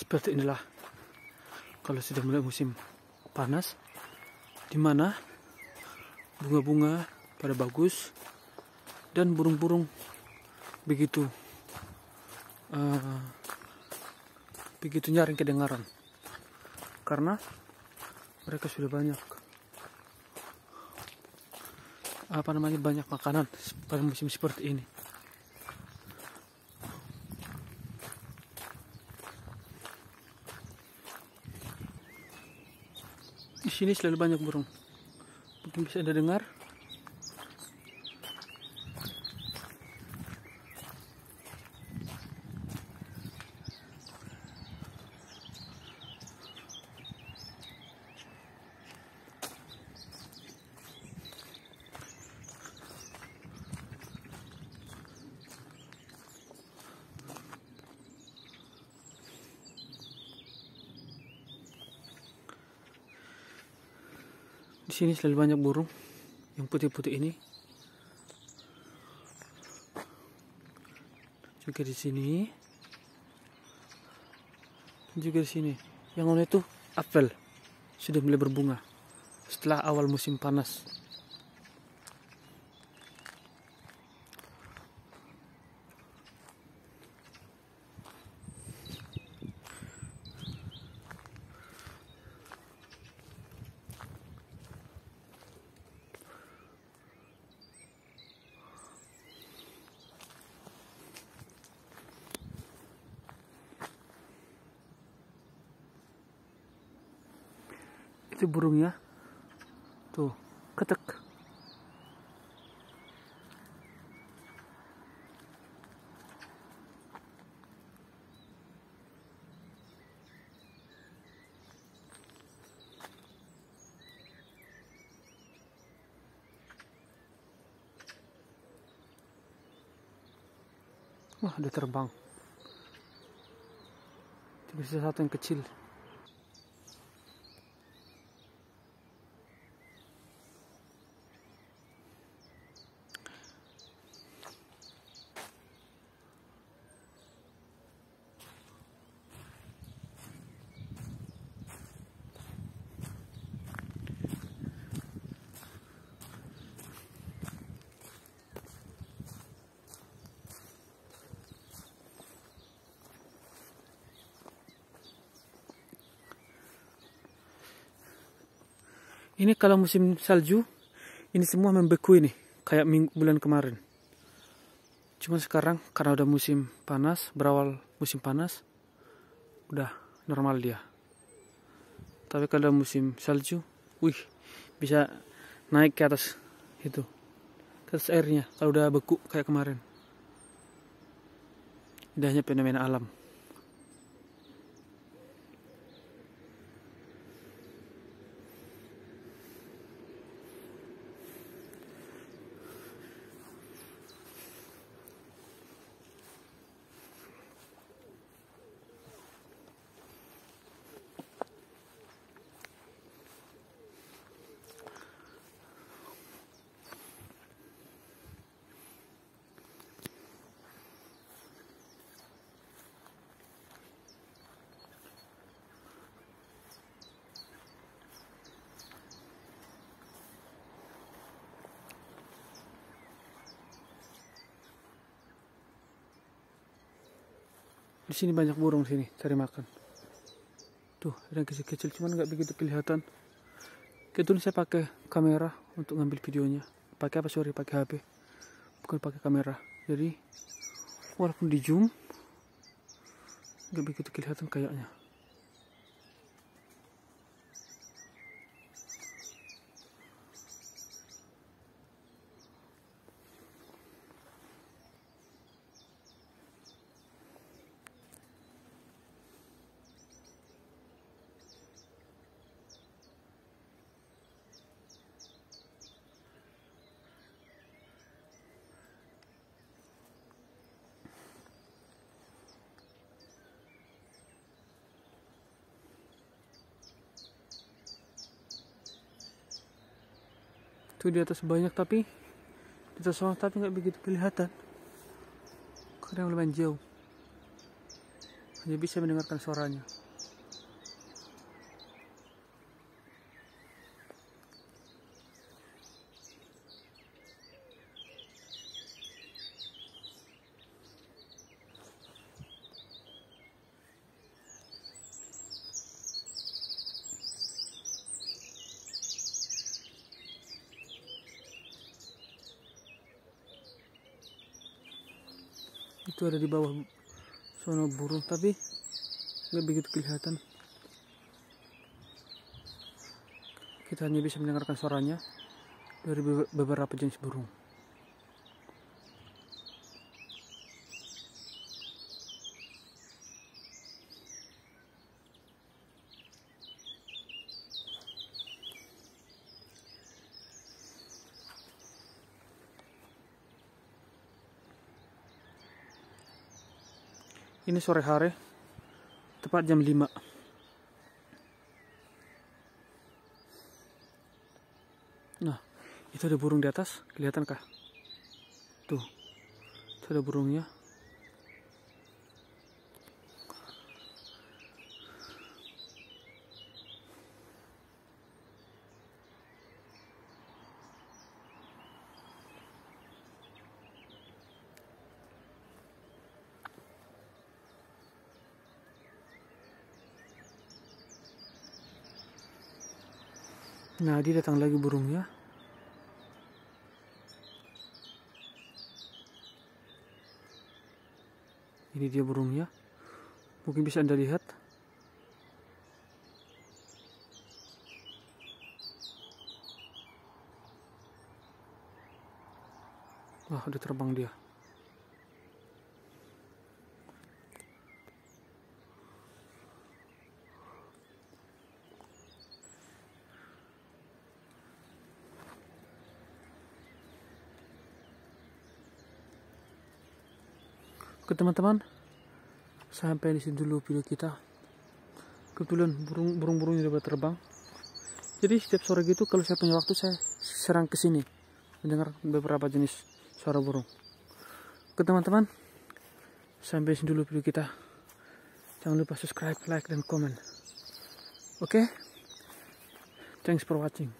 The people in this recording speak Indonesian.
seperti inilah kalau sudah mulai musim panas di mana bunga-bunga pada bagus dan burung-burung begitu uh, begitu nyaring kedengaran karena mereka sudah banyak apa namanya banyak makanan pada musim seperti ini sini selalu banyak burung mungkin bisa anda dengar Di sini selalu banyak burung yang putih-putih ini. Juga di sini. Juga di sini. Yang warna itu apel sudah mulai berbunga setelah awal musim panas. itu ya tuh ketek Wah, udah terbang. Bisa satu yang kecil. Ini kalau musim salju, ini semua membeku ini, kayak minggu bulan kemarin. Cuma sekarang karena udah musim panas, berawal musim panas, udah normal dia. Tapi kalau musim salju, wih, bisa naik ke atas itu, ke atas airnya kalau udah beku kayak kemarin. hanya fenomena alam. di sini banyak burung sini cari makan tuh yang kecil-kecil cuman nggak begitu kelihatan itu saya pakai kamera untuk ngambil videonya pakai apa sorry pakai HP bukan pakai kamera jadi walaupun di zoom nggak begitu kelihatan kayaknya itu di atas banyak tapi di atas sana tapi nggak begitu kelihatan karena lumayan jauh hanya bisa mendengarkan suaranya itu ada di bawah sono burung tapi nggak begitu kelihatan kita hanya bisa mendengarkan suaranya dari beberapa jenis burung Ini sore hari, tepat jam 5. Nah, itu ada burung di atas, Kelihatan kah? Tuh, itu ada burungnya. Nah, dia datang lagi burungnya. Ini dia burungnya. Mungkin bisa Anda lihat. Wah, udah terbang dia. Oke teman-teman, sampai di sini dulu video kita. Kebetulan burung burung-burungnya dapat terbang. Jadi setiap sore gitu kalau saya punya waktu saya serang ke sini mendengar beberapa jenis suara burung. Oke teman-teman, sampai di sini dulu video kita. Jangan lupa subscribe, like, dan komen. Oke, okay? thanks for watching.